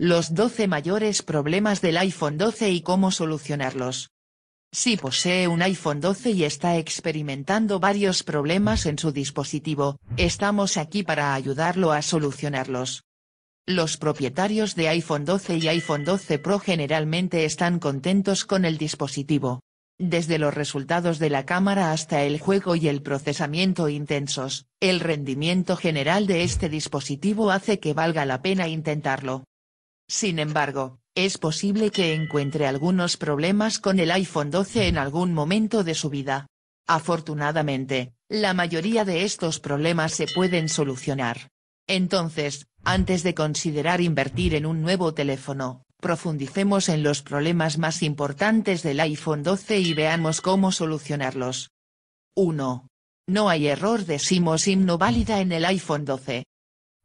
Los 12 mayores problemas del iPhone 12 y cómo solucionarlos. Si posee un iPhone 12 y está experimentando varios problemas en su dispositivo, estamos aquí para ayudarlo a solucionarlos. Los propietarios de iPhone 12 y iPhone 12 Pro generalmente están contentos con el dispositivo. Desde los resultados de la cámara hasta el juego y el procesamiento intensos, el rendimiento general de este dispositivo hace que valga la pena intentarlo. Sin embargo, es posible que encuentre algunos problemas con el iPhone 12 en algún momento de su vida. Afortunadamente, la mayoría de estos problemas se pueden solucionar. Entonces, antes de considerar invertir en un nuevo teléfono, profundicemos en los problemas más importantes del iPhone 12 y veamos cómo solucionarlos. 1. No hay error de SIM o no válida en el iPhone 12.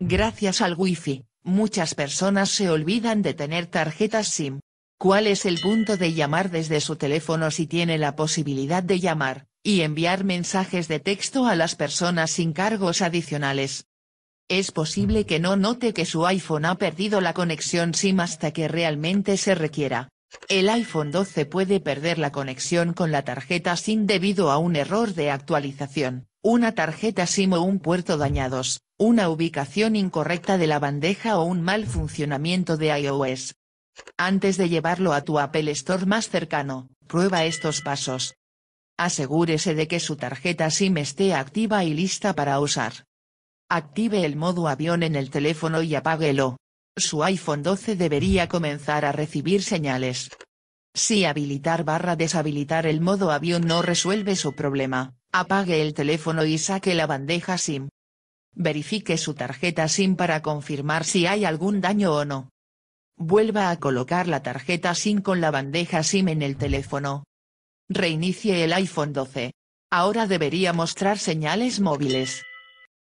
Gracias al Wi-Fi, Muchas personas se olvidan de tener tarjetas SIM. ¿Cuál es el punto de llamar desde su teléfono si tiene la posibilidad de llamar, y enviar mensajes de texto a las personas sin cargos adicionales? Es posible que no note que su iPhone ha perdido la conexión SIM hasta que realmente se requiera. El iPhone 12 puede perder la conexión con la tarjeta SIM debido a un error de actualización, una tarjeta SIM o un puerto dañados, una ubicación incorrecta de la bandeja o un mal funcionamiento de iOS. Antes de llevarlo a tu Apple Store más cercano, prueba estos pasos. Asegúrese de que su tarjeta SIM esté activa y lista para usar. Active el modo avión en el teléfono y apáguelo. Su iPhone 12 debería comenzar a recibir señales. Si habilitar barra deshabilitar el modo avión no resuelve su problema, apague el teléfono y saque la bandeja SIM. Verifique su tarjeta SIM para confirmar si hay algún daño o no. Vuelva a colocar la tarjeta SIM con la bandeja SIM en el teléfono. Reinicie el iPhone 12. Ahora debería mostrar señales móviles.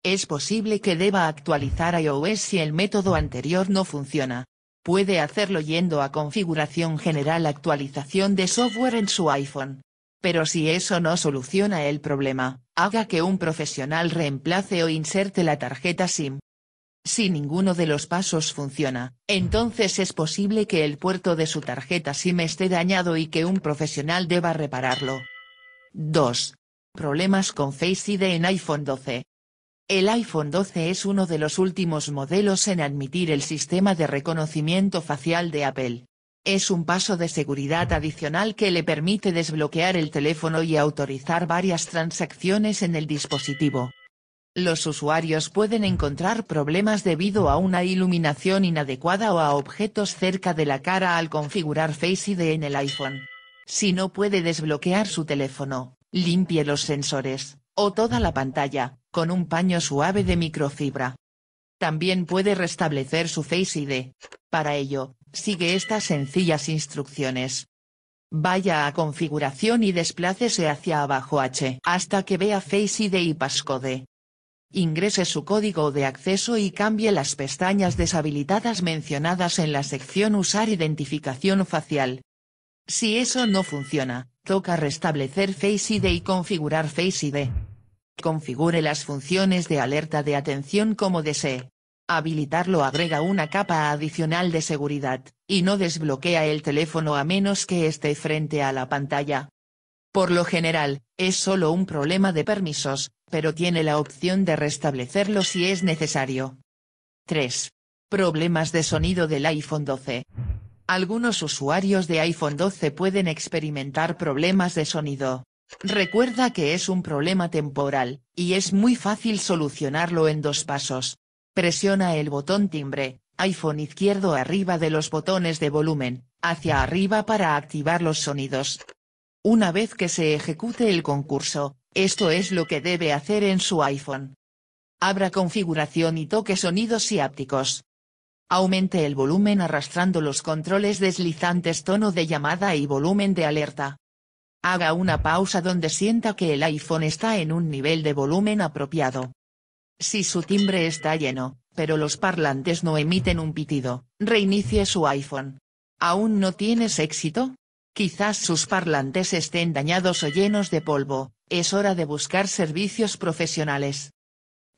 Es posible que deba actualizar iOS si el método anterior no funciona. Puede hacerlo yendo a Configuración General Actualización de Software en su iPhone. Pero si eso no soluciona el problema, haga que un profesional reemplace o inserte la tarjeta SIM. Si ninguno de los pasos funciona, entonces es posible que el puerto de su tarjeta SIM esté dañado y que un profesional deba repararlo. 2. Problemas con Face ID en iPhone 12. El iPhone 12 es uno de los últimos modelos en admitir el sistema de reconocimiento facial de Apple, es un paso de seguridad adicional que le permite desbloquear el teléfono y autorizar varias transacciones en el dispositivo. Los usuarios pueden encontrar problemas debido a una iluminación inadecuada o a objetos cerca de la cara al configurar Face ID en el iPhone. Si no puede desbloquear su teléfono, limpie los sensores, o toda la pantalla, con un paño suave de microfibra. También puede restablecer su Face ID. Para ello, sigue estas sencillas instrucciones. Vaya a configuración y desplácese hacia abajo H hasta que vea Face ID y PASCODE. Ingrese su código de acceso y cambie las pestañas deshabilitadas mencionadas en la sección Usar identificación facial. Si eso no funciona, toca restablecer Face ID y configurar Face ID. Configure las funciones de alerta de atención como desee. Habilitarlo agrega una capa adicional de seguridad, y no desbloquea el teléfono a menos que esté frente a la pantalla. Por lo general, es solo un problema de permisos, pero tiene la opción de restablecerlo si es necesario. 3. Problemas de sonido del iPhone 12. Algunos usuarios de iPhone 12 pueden experimentar problemas de sonido, Recuerda que es un problema temporal, y es muy fácil solucionarlo en dos pasos. Presiona el botón timbre, iPhone izquierdo arriba de los botones de volumen, hacia arriba para activar los sonidos. Una vez que se ejecute el concurso, esto es lo que debe hacer en su iPhone. Abra configuración y toque sonidos y ápticos. Aumente el volumen arrastrando los controles deslizantes tono de llamada y volumen de alerta. Haga una pausa donde sienta que el iPhone está en un nivel de volumen apropiado. Si su timbre está lleno, pero los parlantes no emiten un pitido, reinicie su iPhone. ¿Aún no tienes éxito? Quizás sus parlantes estén dañados o llenos de polvo, es hora de buscar servicios profesionales.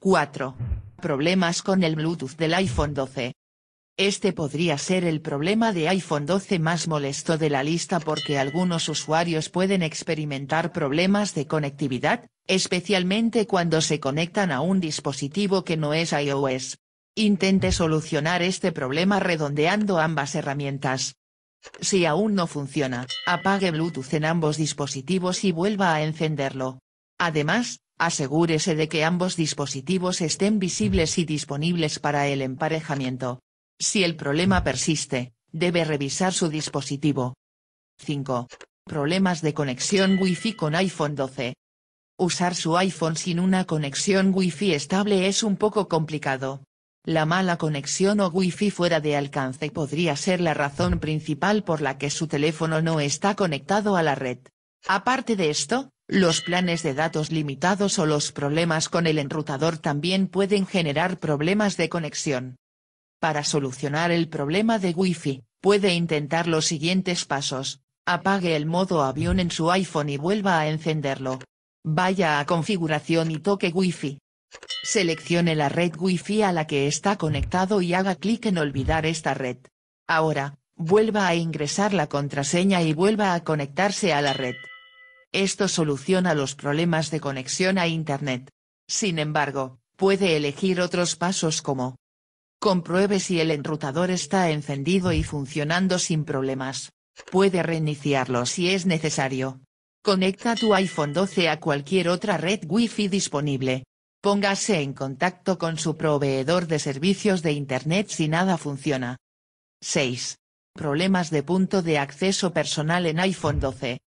4. Problemas con el Bluetooth del iPhone 12. Este podría ser el problema de iPhone 12 más molesto de la lista porque algunos usuarios pueden experimentar problemas de conectividad, especialmente cuando se conectan a un dispositivo que no es iOS. Intente solucionar este problema redondeando ambas herramientas. Si aún no funciona, apague Bluetooth en ambos dispositivos y vuelva a encenderlo. Además, asegúrese de que ambos dispositivos estén visibles y disponibles para el emparejamiento. Si el problema persiste, debe revisar su dispositivo. 5. Problemas de conexión Wi-Fi con iPhone 12. Usar su iPhone sin una conexión Wi-Fi estable es un poco complicado. La mala conexión o Wi-Fi fuera de alcance podría ser la razón principal por la que su teléfono no está conectado a la red. Aparte de esto, los planes de datos limitados o los problemas con el enrutador también pueden generar problemas de conexión. Para solucionar el problema de Wi-Fi, puede intentar los siguientes pasos. Apague el modo avión en su iPhone y vuelva a encenderlo. Vaya a configuración y toque Wi-Fi. Seleccione la red Wi-Fi a la que está conectado y haga clic en olvidar esta red. Ahora, vuelva a ingresar la contraseña y vuelva a conectarse a la red. Esto soluciona los problemas de conexión a Internet. Sin embargo, puede elegir otros pasos como Compruebe si el enrutador está encendido y funcionando sin problemas. Puede reiniciarlo si es necesario. Conecta tu iPhone 12 a cualquier otra red Wi-Fi disponible. Póngase en contacto con su proveedor de servicios de Internet si nada funciona. 6. Problemas de punto de acceso personal en iPhone 12.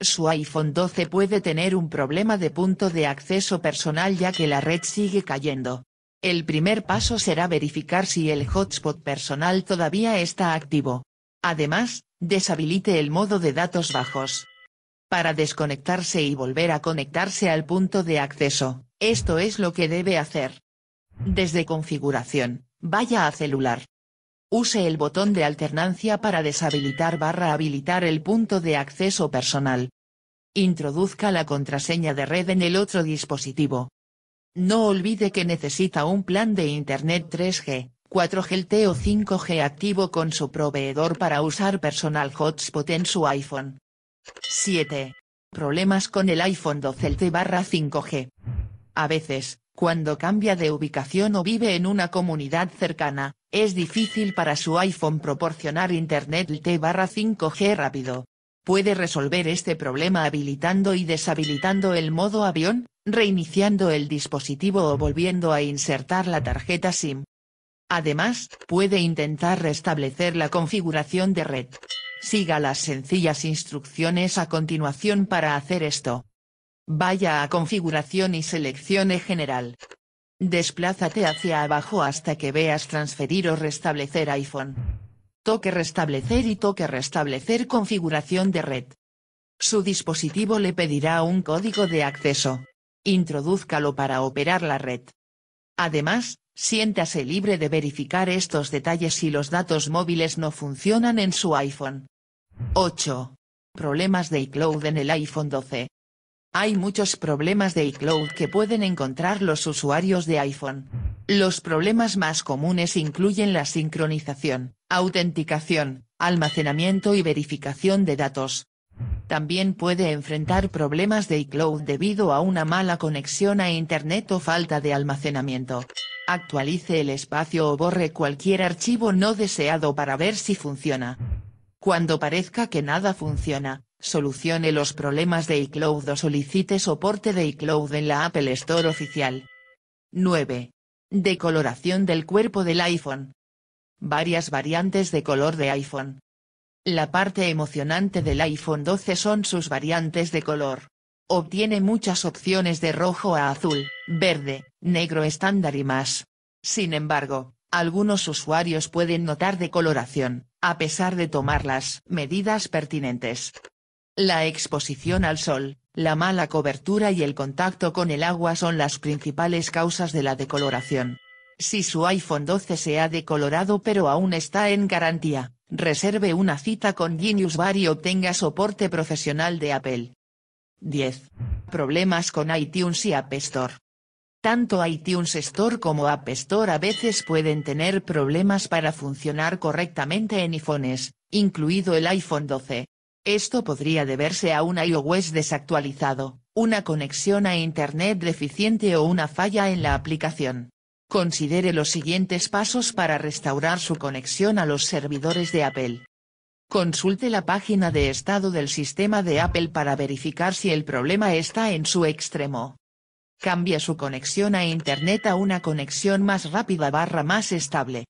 Su iPhone 12 puede tener un problema de punto de acceso personal ya que la red sigue cayendo. El primer paso será verificar si el hotspot personal todavía está activo. Además, deshabilite el modo de datos bajos. Para desconectarse y volver a conectarse al punto de acceso, esto es lo que debe hacer. Desde configuración, vaya a celular. Use el botón de alternancia para deshabilitar barra habilitar el punto de acceso personal. Introduzca la contraseña de red en el otro dispositivo. No olvide que necesita un plan de Internet 3G, 4G o 5G activo con su proveedor para usar personal hotspot en su iPhone. 7. Problemas con el iPhone 12 LTE barra 5G. A veces, cuando cambia de ubicación o vive en una comunidad cercana, es difícil para su iPhone proporcionar Internet LTE barra 5G rápido. Puede resolver este problema habilitando y deshabilitando el modo avión, reiniciando el dispositivo o volviendo a insertar la tarjeta SIM. Además, puede intentar restablecer la configuración de red. Siga las sencillas instrucciones a continuación para hacer esto. Vaya a Configuración y seleccione General. Desplázate hacia abajo hasta que veas Transferir o Restablecer iPhone. Toque Restablecer y toque Restablecer configuración de red. Su dispositivo le pedirá un código de acceso introdúzcalo para operar la red. Además, siéntase libre de verificar estos detalles si los datos móviles no funcionan en su iPhone. 8. Problemas de iCloud en el iPhone 12. Hay muchos problemas de iCloud que pueden encontrar los usuarios de iPhone. Los problemas más comunes incluyen la sincronización, autenticación, almacenamiento y verificación de datos, también puede enfrentar problemas de iCloud debido a una mala conexión a Internet o falta de almacenamiento. Actualice el espacio o borre cualquier archivo no deseado para ver si funciona. Cuando parezca que nada funciona, solucione los problemas de iCloud o solicite soporte de iCloud en la Apple Store oficial. 9. Decoloración del cuerpo del iPhone. Varias variantes de color de iPhone, la parte emocionante del iPhone 12 son sus variantes de color. Obtiene muchas opciones de rojo a azul, verde, negro estándar y más. Sin embargo, algunos usuarios pueden notar decoloración, a pesar de tomar las medidas pertinentes. La exposición al sol, la mala cobertura y el contacto con el agua son las principales causas de la decoloración. Si su iPhone 12 se ha decolorado pero aún está en garantía, Reserve una cita con Genius Bar y obtenga soporte profesional de Apple. 10. Problemas con iTunes y App Store. Tanto iTunes Store como App Store a veces pueden tener problemas para funcionar correctamente en iPhones, incluido el iPhone 12. Esto podría deberse a un iOS desactualizado, una conexión a Internet deficiente o una falla en la aplicación. Considere los siguientes pasos para restaurar su conexión a los servidores de Apple. Consulte la página de estado del sistema de Apple para verificar si el problema está en su extremo. Cambie su conexión a Internet a una conexión más rápida barra más estable.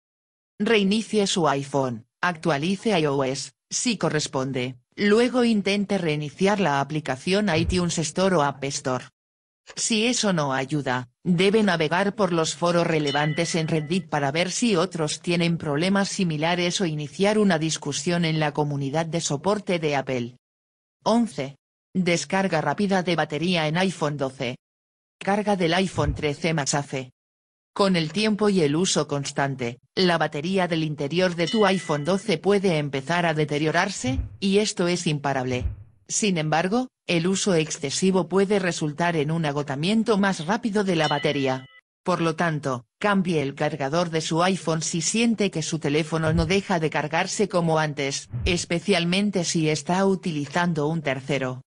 Reinicie su iPhone, actualice iOS, si corresponde, luego intente reiniciar la aplicación iTunes Store o App Store. Si eso no ayuda, debe navegar por los foros relevantes en Reddit para ver si otros tienen problemas similares o iniciar una discusión en la comunidad de soporte de Apple. 11. Descarga rápida de batería en iPhone 12. Carga del iPhone 13 más AFE. Con el tiempo y el uso constante, la batería del interior de tu iPhone 12 puede empezar a deteriorarse, y esto es imparable. Sin embargo, el uso excesivo puede resultar en un agotamiento más rápido de la batería. Por lo tanto, cambie el cargador de su iPhone si siente que su teléfono no deja de cargarse como antes, especialmente si está utilizando un tercero.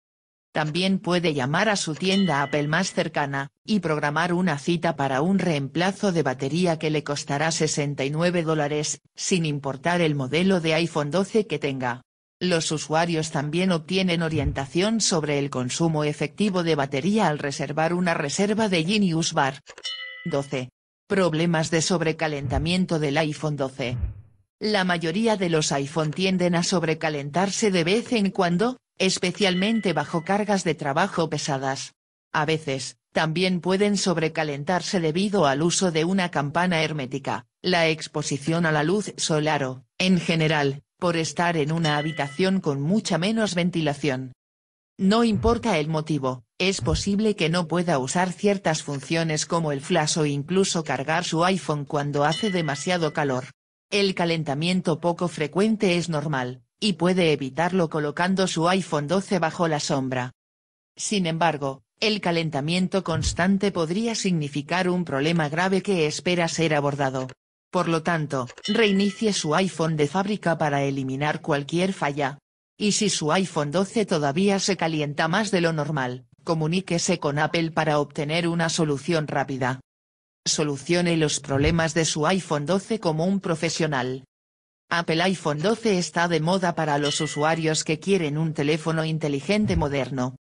También puede llamar a su tienda Apple más cercana, y programar una cita para un reemplazo de batería que le costará 69 dólares, sin importar el modelo de iPhone 12 que tenga. Los usuarios también obtienen orientación sobre el consumo efectivo de batería al reservar una reserva de Genius Bar. 12. Problemas de sobrecalentamiento del iPhone 12. La mayoría de los iPhone tienden a sobrecalentarse de vez en cuando, especialmente bajo cargas de trabajo pesadas. A veces, también pueden sobrecalentarse debido al uso de una campana hermética, la exposición a la luz solar o, en general, por estar en una habitación con mucha menos ventilación. No importa el motivo, es posible que no pueda usar ciertas funciones como el flash o incluso cargar su iPhone cuando hace demasiado calor. El calentamiento poco frecuente es normal, y puede evitarlo colocando su iPhone 12 bajo la sombra. Sin embargo, el calentamiento constante podría significar un problema grave que espera ser abordado. Por lo tanto, reinicie su iPhone de fábrica para eliminar cualquier falla. Y si su iPhone 12 todavía se calienta más de lo normal, comuníquese con Apple para obtener una solución rápida. Solucione los problemas de su iPhone 12 como un profesional. Apple iPhone 12 está de moda para los usuarios que quieren un teléfono inteligente moderno.